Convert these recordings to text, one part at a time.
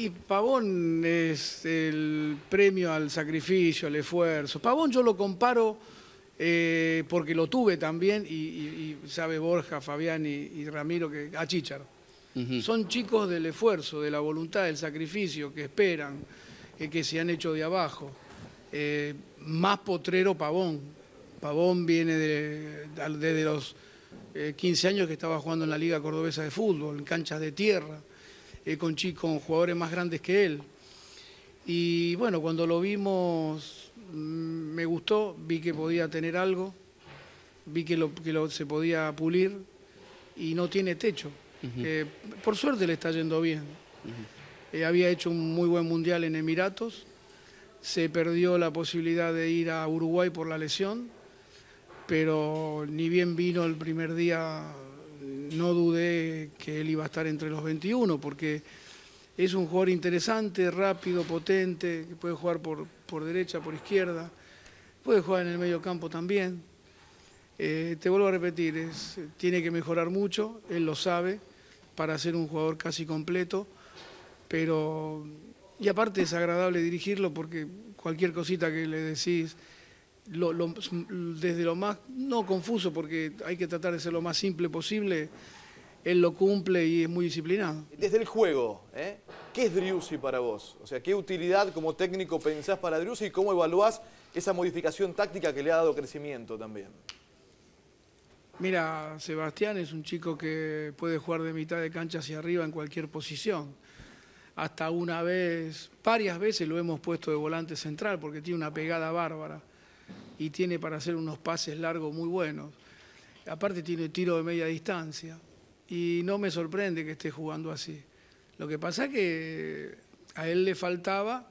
Y Pavón es el premio al sacrificio, al esfuerzo. Pavón yo lo comparo eh, porque lo tuve también, y, sabe Borja, Fabián y, Ramiro, que a Chichar. Son chicos del esfuerzo, de la voluntad, del sacrificio, que esperan, eh, que se han hecho de abajo. Eh, más potrero Pavón. Pavón viene desde de los 15 años que estaba jugando en la Liga Cordobesa de Fútbol, en canchas de tierra eh, con chicos, jugadores más grandes que él. Y bueno, cuando lo vimos mm, me gustó, vi que podía tener algo, vi que, lo, se podía pulir y no tiene techo. Eh, por suerte le está yendo bien. Eh, había hecho un muy buen mundial en Emiratos, se perdió la posibilidad de ir a Uruguay por la lesión, pero ni bien vino el primer día no dudé que él iba a estar entre los 21 porque es un jugador interesante, rápido, potente, que puede jugar por, por derecha, por izquierda, puede jugar en el medio campo también. Eh, te vuelvo a repetir, tiene que mejorar mucho, él lo sabe, para ser un jugador casi completo, pero... Y aparte es agradable dirigirlo porque cualquier cosita que le decís desde lo más, no confuso, porque hay que tratar de ser lo más simple posible, él lo cumple y es muy disciplinado. Desde el juego, ¿eh? ¿qué es Driussi para vos? O sea, ¿qué utilidad como técnico pensás para Driussi y cómo evaluás esa modificación táctica que le ha dado crecimiento también? Mira, Sebastián es un chico que puede jugar de mitad de cancha hacia arriba en cualquier posición. Hasta una vez, varias veces lo hemos puesto de volante central porque tiene una pegada bárbara y tiene para hacer unos pases largos muy buenos. Aparte tiene tiro de media distancia y no me sorprende que esté jugando así. Lo que pasa es que a él le faltaba,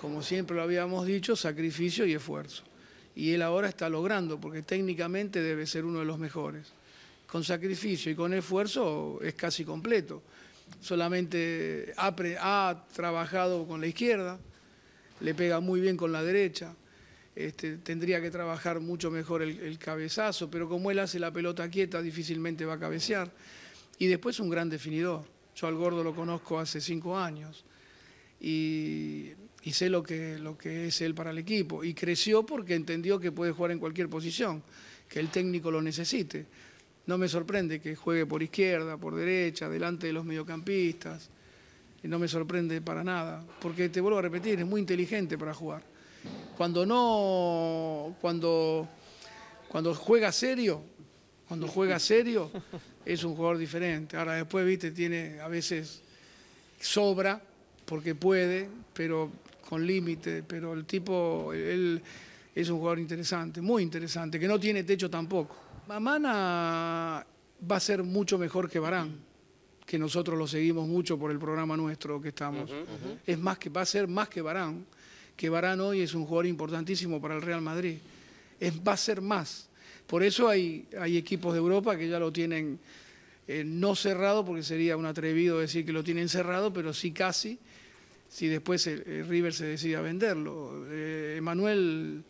como siempre lo habíamos dicho, sacrificio y esfuerzo. Y él ahora está logrando, porque técnicamente debe ser uno de los mejores. Con sacrificio y con esfuerzo es casi completo. Solamente ha, ha trabajado con la izquierda, le pega muy bien con la derecha, este, tendría que trabajar mucho mejor el, cabezazo, pero como él hace la pelota quieta, difícilmente va a cabecear. Y después un gran definidor. Yo al gordo lo conozco hace cinco años y, sé lo que, lo que es él para el equipo. Y creció porque entendió que puede jugar en cualquier posición, que el técnico lo necesite. No me sorprende que juegue por izquierda, por derecha, delante de los mediocampistas. No me sorprende para nada, porque te vuelvo a repetir, es muy inteligente para jugar cuando no, cuando, cuando juega serio, cuando juega serio, es un jugador diferente. Ahora después, viste, tiene, a veces sobra porque puede, pero con límite, pero el tipo, él es un jugador interesante, muy interesante, que no tiene techo tampoco. Mamana va a ser mucho mejor que Barán, que nosotros lo seguimos mucho por el programa nuestro que estamos. Es más que va a ser más que Barán que Barán hoy es un jugador importantísimo para el Real Madrid. Es, va a ser más. Por eso hay, hay equipos de Europa que ya lo tienen eh, no cerrado, porque sería un atrevido decir que lo tienen cerrado, pero sí casi, si después el, eh, eh, River se decide a venderlo. Emanuel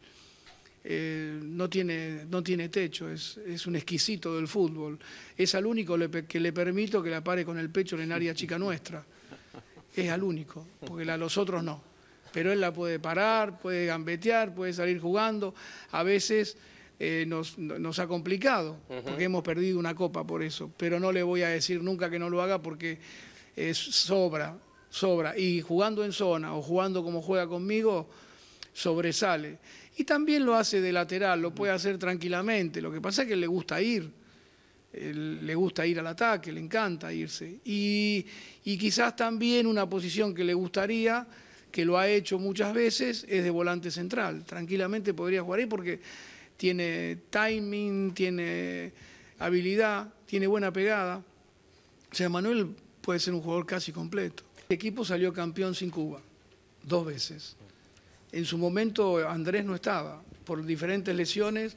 no, tiene, no tiene techo, es, es, un exquisito del fútbol. Es al único que le permito que la pare con el pecho en el área chica nuestra. Es al único, porque a los otros no pero él la puede parar, puede gambetear, puede salir jugando. A veces eh, nos, ha complicado, porque hemos perdido una copa por eso, pero no le voy a decir nunca que no lo haga porque sobra, sobra. Y jugando en zona o jugando como juega conmigo, sobresale. Y también lo hace de lateral, lo puede hacer tranquilamente, lo que pasa es que le gusta ir le gusta ir al ataque, le encanta irse. y, quizás también una posición que le gustaría que lo ha hecho muchas veces, es de volante central. Tranquilamente podría jugar ahí porque tiene timing, tiene habilidad, tiene buena pegada. O sea, Manuel puede ser un jugador casi completo. El equipo salió campeón sin Cuba, dos veces. En su momento Andrés no estaba, por diferentes lesiones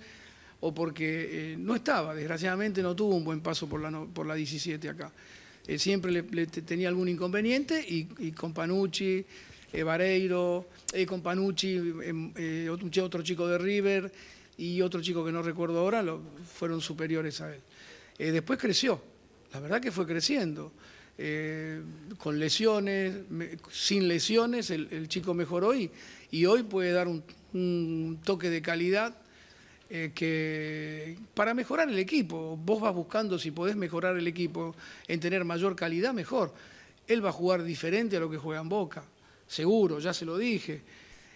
o porque eh, no estaba, desgraciadamente no tuvo un buen paso por la, por la 17 acá. Eh, siempre le, tenía algún inconveniente y, y con Panucci, eh, Vareiro, eh, Companucci, em, eh, otro chico de River y otro chico que no recuerdo ahora, fueron superiores a él. después creció, la verdad que fue creciendo. con lesiones, sin lesiones, el, chico mejoró y, y hoy puede dar un, toque de calidad que para mejorar el equipo. Vos vas buscando si podés mejorar el equipo en tener mayor calidad, mejor. Él va a jugar diferente a lo que juega en Boca seguro, ya se lo dije.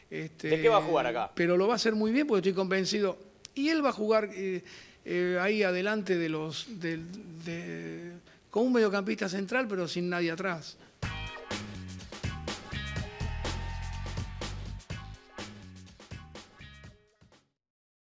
Este, ¿De qué va a jugar acá? Pero lo va a hacer muy bien porque estoy convencido. Y él va a jugar eh, eh, ahí adelante de los. con un mediocampista central, pero sin nadie atrás.